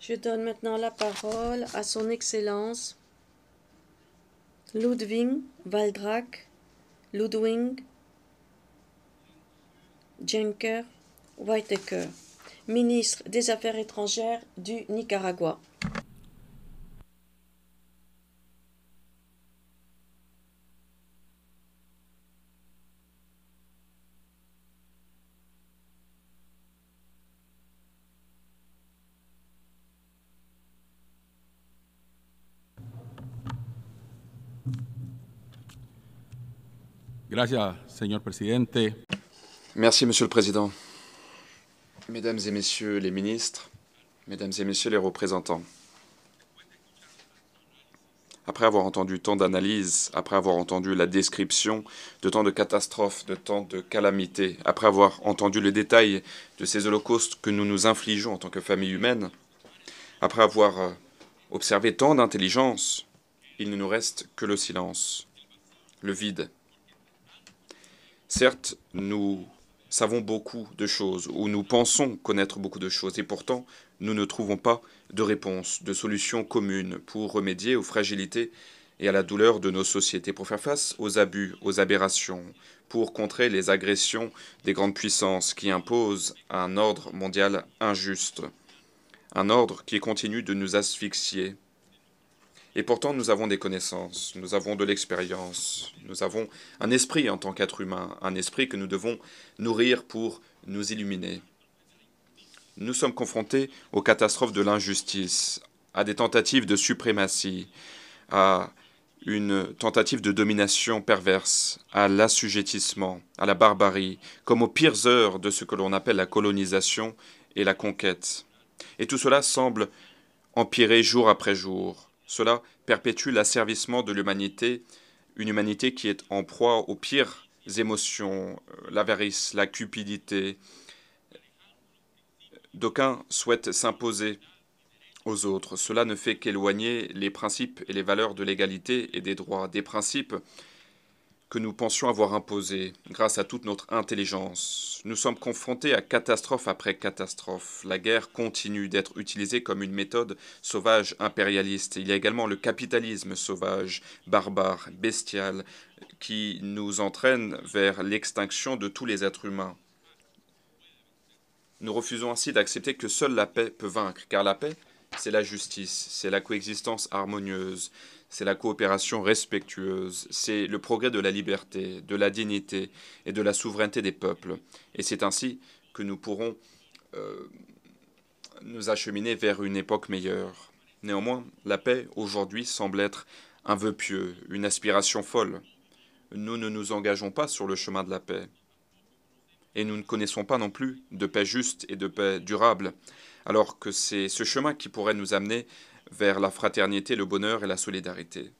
Je donne maintenant la parole à son Excellence Ludwig waldrach Ludwig Jenker Whitaker, ministre des Affaires étrangères du Nicaragua. Merci, monsieur le président. Mesdames et messieurs les ministres, mesdames et messieurs les représentants, après avoir entendu tant d'analyses, après avoir entendu la description de tant de catastrophes, de tant de calamités, après avoir entendu le détail de ces holocaustes que nous nous infligeons en tant que famille humaine, après avoir euh, observé tant d'intelligence, il ne nous reste que le silence, le vide. Certes, nous savons beaucoup de choses, ou nous pensons connaître beaucoup de choses, et pourtant, nous ne trouvons pas de réponse, de solution commune pour remédier aux fragilités et à la douleur de nos sociétés, pour faire face aux abus, aux aberrations, pour contrer les agressions des grandes puissances qui imposent un ordre mondial injuste, un ordre qui continue de nous asphyxier et pourtant, nous avons des connaissances, nous avons de l'expérience, nous avons un esprit en tant qu'être humain, un esprit que nous devons nourrir pour nous illuminer. Nous sommes confrontés aux catastrophes de l'injustice, à des tentatives de suprématie, à une tentative de domination perverse, à l'assujettissement, à la barbarie, comme aux pires heures de ce que l'on appelle la colonisation et la conquête. Et tout cela semble empirer jour après jour. Cela perpétue l'asservissement de l'humanité, une humanité qui est en proie aux pires émotions, euh, l'avarice, la cupidité. D'aucuns souhaitent s'imposer aux autres. Cela ne fait qu'éloigner les principes et les valeurs de l'égalité et des droits, des principes que nous pensions avoir imposé grâce à toute notre intelligence. Nous sommes confrontés à catastrophe après catastrophe. La guerre continue d'être utilisée comme une méthode sauvage impérialiste. Il y a également le capitalisme sauvage, barbare, bestial, qui nous entraîne vers l'extinction de tous les êtres humains. Nous refusons ainsi d'accepter que seule la paix peut vaincre, car la paix c'est la justice, c'est la coexistence harmonieuse, c'est la coopération respectueuse, c'est le progrès de la liberté, de la dignité et de la souveraineté des peuples. Et c'est ainsi que nous pourrons euh, nous acheminer vers une époque meilleure. Néanmoins, la paix aujourd'hui semble être un vœu pieux, une aspiration folle. Nous ne nous engageons pas sur le chemin de la paix. Et nous ne connaissons pas non plus de paix juste et de paix durable alors que c'est ce chemin qui pourrait nous amener vers la fraternité, le bonheur et la solidarité.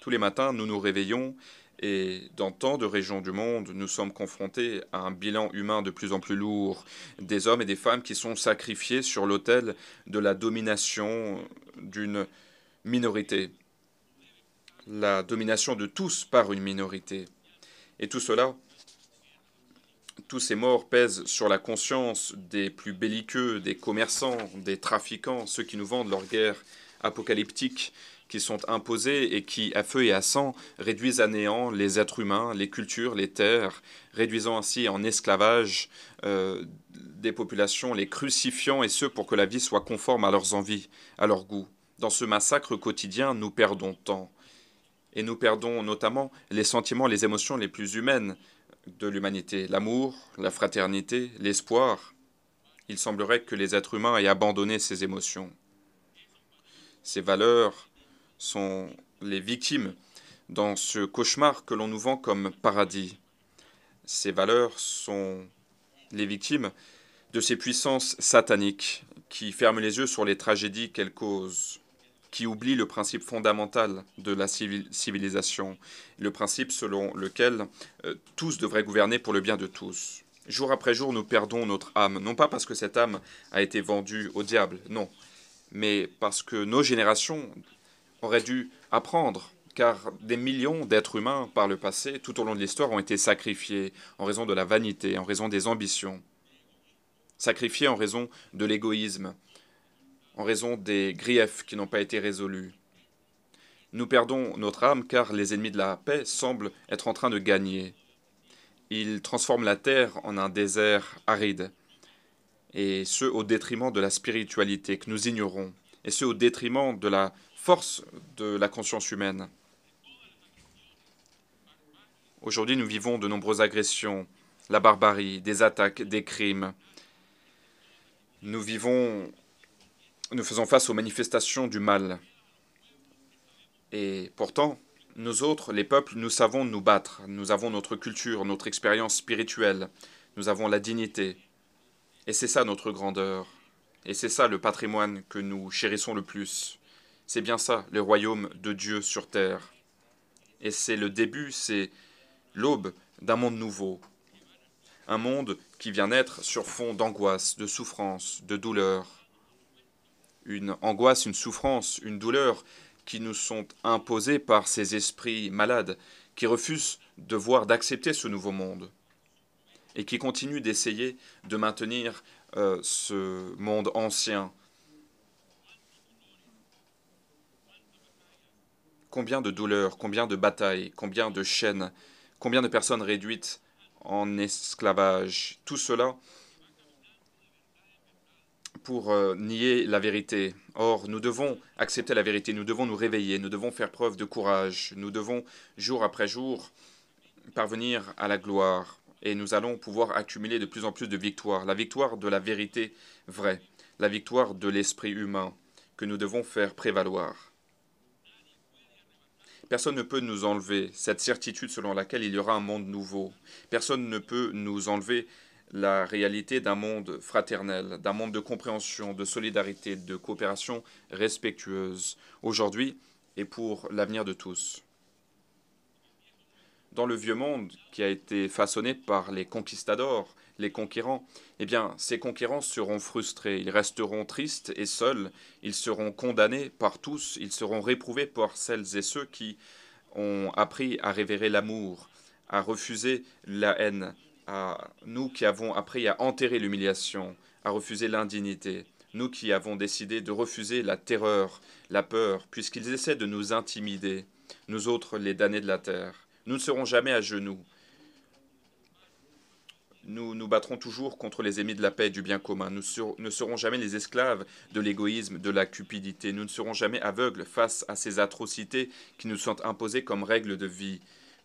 Tous les matins, nous nous réveillons et dans tant de régions du monde, nous sommes confrontés à un bilan humain de plus en plus lourd, des hommes et des femmes qui sont sacrifiés sur l'autel de la domination d'une minorité, la domination de tous par une minorité. Et tout cela tous ces morts pèsent sur la conscience des plus belliqueux, des commerçants, des trafiquants, ceux qui nous vendent leur guerre apocalyptique qui sont imposées et qui, à feu et à sang, réduisent à néant les êtres humains, les cultures, les terres, réduisant ainsi en esclavage euh, des populations, les crucifiant et ce pour que la vie soit conforme à leurs envies, à leurs goûts. Dans ce massacre quotidien, nous perdons tant. Et nous perdons notamment les sentiments, les émotions les plus humaines, de l'humanité, l'amour, la fraternité, l'espoir. Il semblerait que les êtres humains aient abandonné ces émotions. Ces valeurs sont les victimes dans ce cauchemar que l'on nous vend comme paradis. Ces valeurs sont les victimes de ces puissances sataniques qui ferment les yeux sur les tragédies qu'elles causent qui oublie le principe fondamental de la civilisation, le principe selon lequel euh, tous devraient gouverner pour le bien de tous. Jour après jour, nous perdons notre âme, non pas parce que cette âme a été vendue au diable, non, mais parce que nos générations auraient dû apprendre car des millions d'êtres humains par le passé, tout au long de l'histoire, ont été sacrifiés en raison de la vanité, en raison des ambitions, sacrifiés en raison de l'égoïsme, en raison des griefs qui n'ont pas été résolus. Nous perdons notre âme car les ennemis de la paix semblent être en train de gagner. Ils transforment la terre en un désert aride, et ce au détriment de la spiritualité que nous ignorons, et ce au détriment de la force de la conscience humaine. Aujourd'hui, nous vivons de nombreuses agressions, la barbarie, des attaques, des crimes. Nous vivons nous faisons face aux manifestations du mal. Et pourtant, nous autres, les peuples, nous savons nous battre. Nous avons notre culture, notre expérience spirituelle. Nous avons la dignité. Et c'est ça notre grandeur. Et c'est ça le patrimoine que nous chérissons le plus. C'est bien ça, le royaume de Dieu sur terre. Et c'est le début, c'est l'aube d'un monde nouveau. Un monde qui vient naître sur fond d'angoisse, de souffrance, de douleur une angoisse, une souffrance, une douleur qui nous sont imposées par ces esprits malades qui refusent de voir, d'accepter ce nouveau monde et qui continuent d'essayer de maintenir euh, ce monde ancien. Combien de douleurs, combien de batailles, combien de chaînes, combien de personnes réduites en esclavage, tout cela pour euh, nier la vérité. Or, nous devons accepter la vérité, nous devons nous réveiller, nous devons faire preuve de courage, nous devons, jour après jour, parvenir à la gloire. Et nous allons pouvoir accumuler de plus en plus de victoires. La victoire de la vérité vraie, la victoire de l'esprit humain que nous devons faire prévaloir. Personne ne peut nous enlever cette certitude selon laquelle il y aura un monde nouveau. Personne ne peut nous enlever la réalité d'un monde fraternel, d'un monde de compréhension, de solidarité, de coopération respectueuse, aujourd'hui et pour l'avenir de tous. Dans le vieux monde qui a été façonné par les conquistadors, les conquérants, eh bien, ces conquérants seront frustrés, ils resteront tristes et seuls, ils seront condamnés par tous, ils seront réprouvés par celles et ceux qui ont appris à révérer l'amour, à refuser la haine, nous qui avons appris à enterrer l'humiliation, à refuser l'indignité, nous qui avons décidé de refuser la terreur, la peur, puisqu'ils essaient de nous intimider, nous autres les damnés de la terre. Nous ne serons jamais à genoux. Nous nous battrons toujours contre les ennemis de la paix et du bien commun. Nous ne serons jamais les esclaves de l'égoïsme, de la cupidité. Nous ne serons jamais aveugles face à ces atrocités qui nous sont imposées comme règles de vie.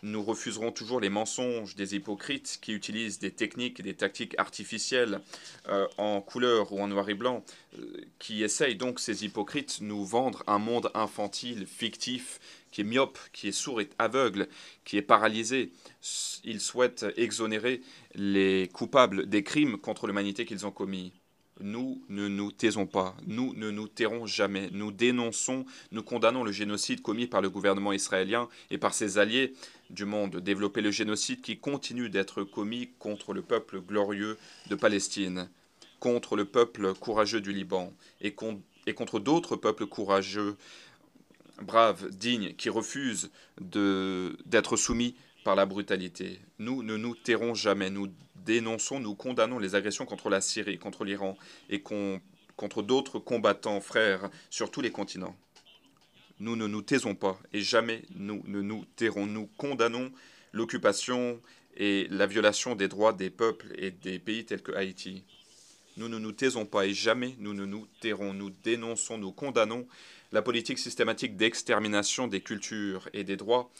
Nous refuserons toujours les mensonges des hypocrites qui utilisent des techniques et des tactiques artificielles euh, en couleur ou en noir et blanc, euh, qui essayent donc, ces hypocrites, nous vendre un monde infantile, fictif, qui est myope, qui est sourd et aveugle, qui est paralysé. Ils souhaitent exonérer les coupables des crimes contre l'humanité qu'ils ont commis. Nous ne nous taisons pas, nous ne nous tairons jamais, nous dénonçons, nous condamnons le génocide commis par le gouvernement israélien et par ses alliés du monde, développer le génocide qui continue d'être commis contre le peuple glorieux de Palestine, contre le peuple courageux du Liban et, et contre d'autres peuples courageux, braves, dignes, qui refusent d'être soumis par la brutalité. Nous ne nous tairons jamais. Nous dénonçons, nous condamnons les agressions contre la Syrie, contre l'Iran et contre d'autres combattants frères sur tous les continents. Nous ne nous taisons pas et jamais nous ne nous tairons. Nous condamnons l'occupation et la violation des droits des peuples et des pays tels que Haïti. Nous ne nous taisons pas et jamais nous ne nous tairons. Nous dénonçons, nous condamnons la politique systématique d'extermination des cultures et des droits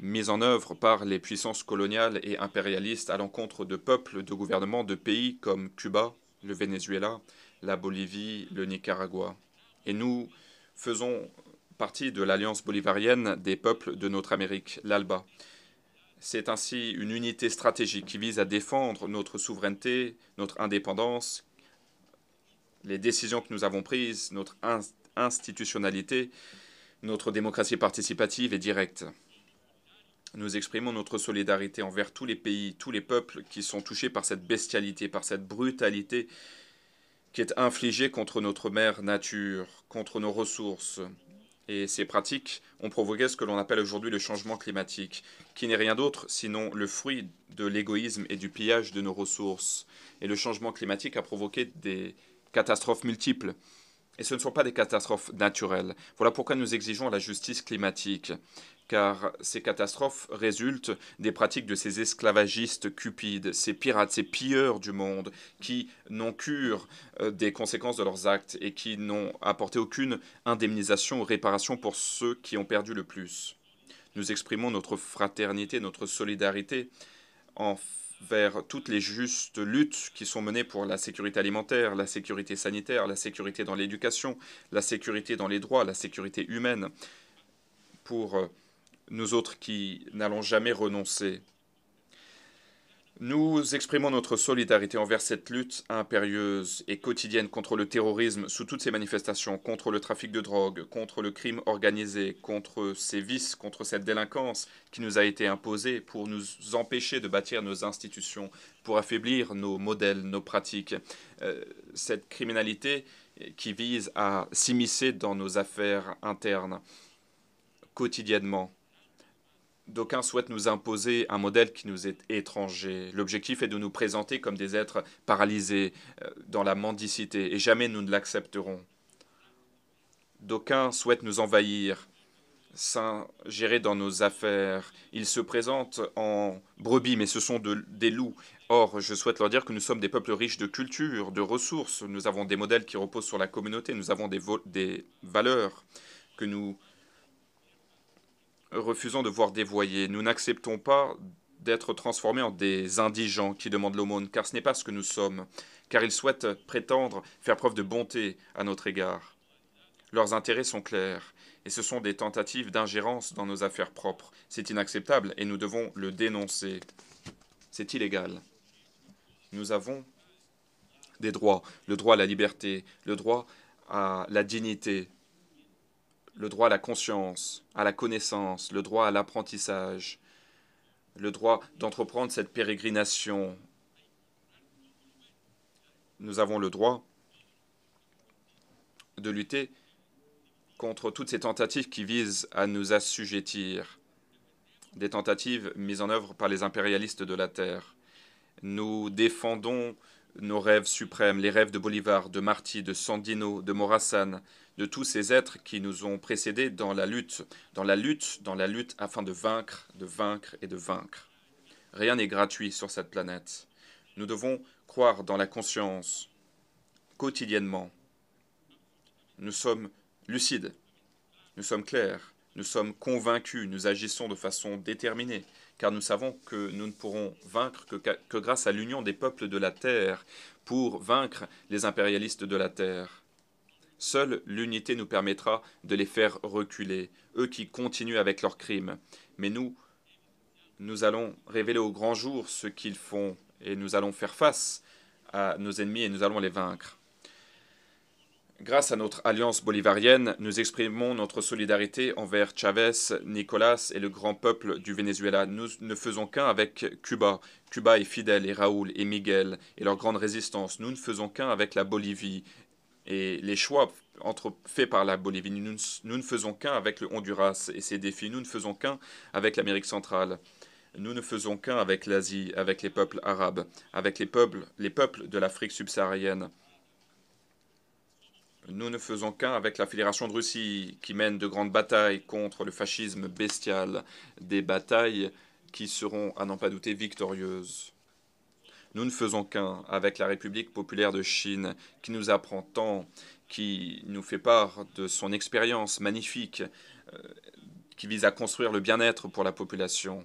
mise en œuvre par les puissances coloniales et impérialistes à l'encontre de peuples, de gouvernements, de pays comme Cuba, le Venezuela, la Bolivie, le Nicaragua. Et nous faisons partie de l'Alliance bolivarienne des peuples de notre Amérique, l'ALBA. C'est ainsi une unité stratégique qui vise à défendre notre souveraineté, notre indépendance, les décisions que nous avons prises, notre institutionnalité, notre démocratie participative et directe. Nous exprimons notre solidarité envers tous les pays, tous les peuples qui sont touchés par cette bestialité, par cette brutalité qui est infligée contre notre mère nature, contre nos ressources. Et ces pratiques ont provoqué ce que l'on appelle aujourd'hui le changement climatique, qui n'est rien d'autre sinon le fruit de l'égoïsme et du pillage de nos ressources. Et le changement climatique a provoqué des catastrophes multiples. Et ce ne sont pas des catastrophes naturelles. Voilà pourquoi nous exigeons la justice climatique car ces catastrophes résultent des pratiques de ces esclavagistes cupides, ces pirates, ces pilleurs du monde, qui n'ont cure euh, des conséquences de leurs actes et qui n'ont apporté aucune indemnisation ou réparation pour ceux qui ont perdu le plus. Nous exprimons notre fraternité, notre solidarité envers toutes les justes luttes qui sont menées pour la sécurité alimentaire, la sécurité sanitaire, la sécurité dans l'éducation, la sécurité dans les droits, la sécurité humaine, pour euh, nous autres qui n'allons jamais renoncer. Nous exprimons notre solidarité envers cette lutte impérieuse et quotidienne contre le terrorisme sous toutes ses manifestations, contre le trafic de drogue, contre le crime organisé, contre ces vices, contre cette délinquance qui nous a été imposée pour nous empêcher de bâtir nos institutions, pour affaiblir nos modèles, nos pratiques. Euh, cette criminalité qui vise à s'immiscer dans nos affaires internes quotidiennement d'aucuns souhaitent nous imposer un modèle qui nous est étranger. L'objectif est de nous présenter comme des êtres paralysés euh, dans la mendicité, et jamais nous ne l'accepterons. D'aucuns souhaitent nous envahir, s'ingérer dans nos affaires. Ils se présentent en brebis, mais ce sont des loups. Or, je souhaite leur dire que nous sommes des peuples riches de culture, de ressources. Nous avons des modèles qui reposent sur la communauté. Nous avons des valeurs que nous Refusons de voir des Nous n'acceptons pas d'être transformés en des indigents qui demandent l'aumône, car ce n'est pas ce que nous sommes, car ils souhaitent prétendre faire preuve de bonté à notre égard. Leurs intérêts sont clairs, et ce sont des tentatives d'ingérence dans nos affaires propres. C'est inacceptable, et nous devons le dénoncer. C'est illégal. Nous avons des droits, le droit à la liberté, le droit à la dignité, le droit à la conscience, à la connaissance, le droit à l'apprentissage, le droit d'entreprendre cette pérégrination. Nous avons le droit de lutter contre toutes ces tentatives qui visent à nous assujettir, des tentatives mises en œuvre par les impérialistes de la Terre. Nous défendons nos rêves suprêmes, les rêves de Bolivar, de Marty, de Sandino, de Morassan, de tous ces êtres qui nous ont précédés dans la lutte, dans la lutte, dans la lutte afin de vaincre, de vaincre et de vaincre. Rien n'est gratuit sur cette planète. Nous devons croire dans la conscience quotidiennement. Nous sommes lucides, nous sommes clairs, nous sommes convaincus, nous agissons de façon déterminée car nous savons que nous ne pourrons vaincre que, grâce à l'union des peuples de la terre, pour vaincre les impérialistes de la terre. Seule l'unité nous permettra de les faire reculer, eux qui continuent avec leurs crimes. Mais nous, nous allons révéler au grand jour ce qu'ils font, et nous allons faire face à nos ennemis et nous allons les vaincre. Grâce à notre alliance bolivarienne, nous exprimons notre solidarité envers Chavez, Nicolas et le grand peuple du Venezuela. Nous ne faisons qu'un avec Cuba. Cuba est fidèle et Raoul et Miguel et leur grande résistance. Nous ne faisons qu'un avec la Bolivie et les choix faits par la Bolivie. Nous, ne, nous ne faisons qu'un avec le Honduras et ses défis. Nous ne faisons qu'un avec l'Amérique centrale. Nous ne faisons qu'un avec l'Asie, avec les peuples arabes, avec les peuples, les peuples de l'Afrique subsaharienne nous ne faisons qu'un avec la Fédération de Russie qui mène de grandes batailles contre le fascisme bestial, des batailles qui seront, à n'en pas douter, victorieuses. Nous ne faisons qu'un avec la République populaire de Chine qui nous apprend tant, qui nous fait part de son expérience magnifique, euh, qui vise à construire le bien-être pour la population.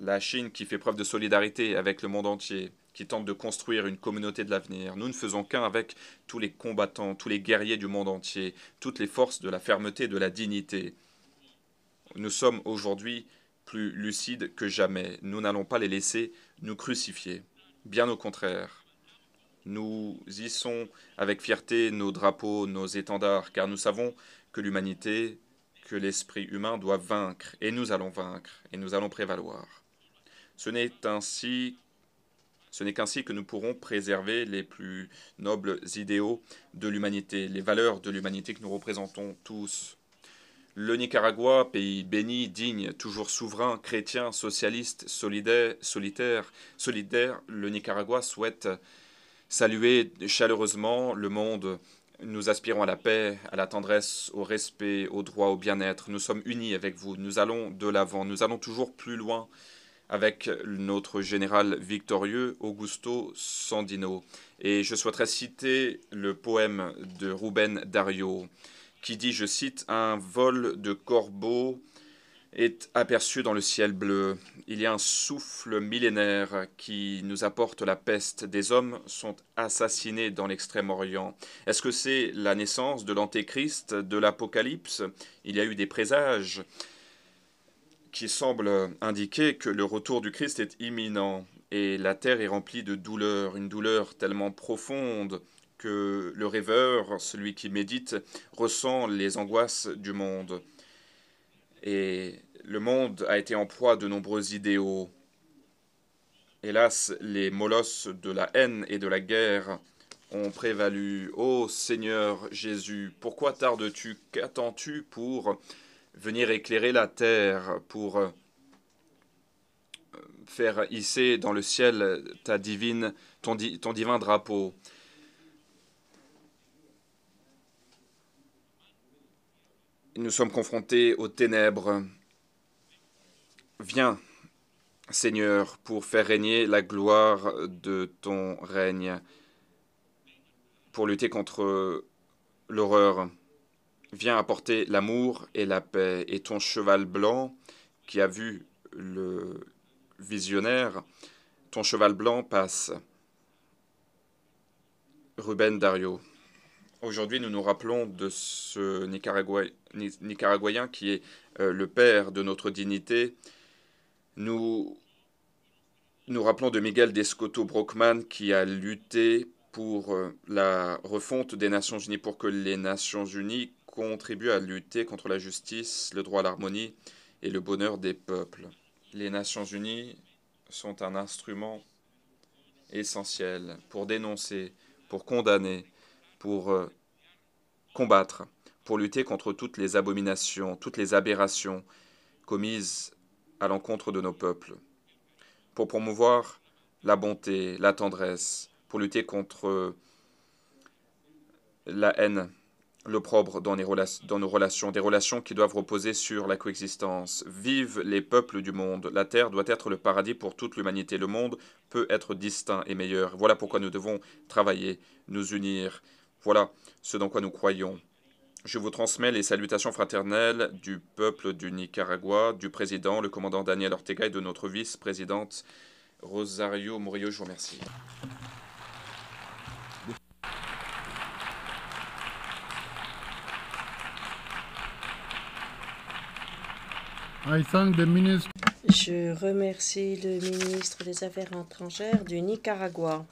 La Chine qui fait preuve de solidarité avec le monde entier qui tente de construire une communauté de l'avenir. Nous ne faisons qu'un avec tous les combattants, tous les guerriers du monde entier, toutes les forces de la fermeté de la dignité. Nous sommes aujourd'hui plus lucides que jamais. Nous n'allons pas les laisser nous crucifier. Bien au contraire. Nous hissons avec fierté nos drapeaux, nos étendards, car nous savons que l'humanité, que l'esprit humain doit vaincre, et nous allons vaincre, et nous allons prévaloir. Ce n'est ainsi ce n'est qu'ainsi que nous pourrons préserver les plus nobles idéaux de l'humanité, les valeurs de l'humanité que nous représentons tous. Le Nicaragua, pays béni, digne, toujours souverain, chrétien, socialiste, solidaire, solitaire, solidaire, le Nicaragua souhaite saluer chaleureusement le monde. Nous aspirons à la paix, à la tendresse, au respect, au droit, au bien-être. Nous sommes unis avec vous. Nous allons de l'avant. Nous allons toujours plus loin avec notre général victorieux Augusto Sandino. Et je souhaiterais citer le poème de Ruben Dario qui dit, je cite, Un vol de corbeaux est aperçu dans le ciel bleu. Il y a un souffle millénaire qui nous apporte la peste. Des hommes sont assassinés dans l'extrême-orient. Est-ce que c'est la naissance de l'Antéchrist, de l'Apocalypse Il y a eu des présages qui semble indiquer que le retour du Christ est imminent et la terre est remplie de douleur, une douleur tellement profonde que le rêveur, celui qui médite, ressent les angoisses du monde. Et le monde a été en proie de nombreux idéaux. Hélas, les molosses de la haine et de la guerre ont prévalu. Ô Seigneur Jésus, pourquoi tardes-tu Qu'attends-tu pour venir éclairer la terre, pour euh, faire hisser dans le ciel ta divine, ton, ton divin drapeau. Nous sommes confrontés aux ténèbres. Viens, Seigneur, pour faire régner la gloire de ton règne, pour lutter contre l'horreur. Viens apporter l'amour et la paix. Et ton cheval blanc, qui a vu le visionnaire, ton cheval blanc passe. Ruben Dario. Aujourd'hui, nous nous rappelons de ce Nicaraguayen qui est euh, le père de notre dignité. Nous nous rappelons de Miguel Descoto Brockman qui a lutté pour euh, la refonte des Nations Unies, pour que les Nations Unies contribuent à lutter contre la justice, le droit à l'harmonie et le bonheur des peuples. Les Nations Unies sont un instrument essentiel pour dénoncer, pour condamner, pour euh, combattre, pour lutter contre toutes les abominations, toutes les aberrations commises à l'encontre de nos peuples, pour promouvoir la bonté, la tendresse, pour lutter contre la haine l'opprobre dans, dans, nos relations, des relations qui doivent reposer sur la coexistence. Vivent les peuples du monde. La terre doit être le paradis pour toute l'humanité. Le monde peut être distinct et meilleur. Voilà pourquoi nous devons travailler, nous unir. Voilà ce dans quoi nous croyons. Je vous transmets les salutations fraternelles du peuple du Nicaragua, du président, le commandant Daniel Ortega et de notre vice-présidente Rosario Murillo. Je vous remercie. Je remercie le ministre des Affaires étrangères du Nicaragua.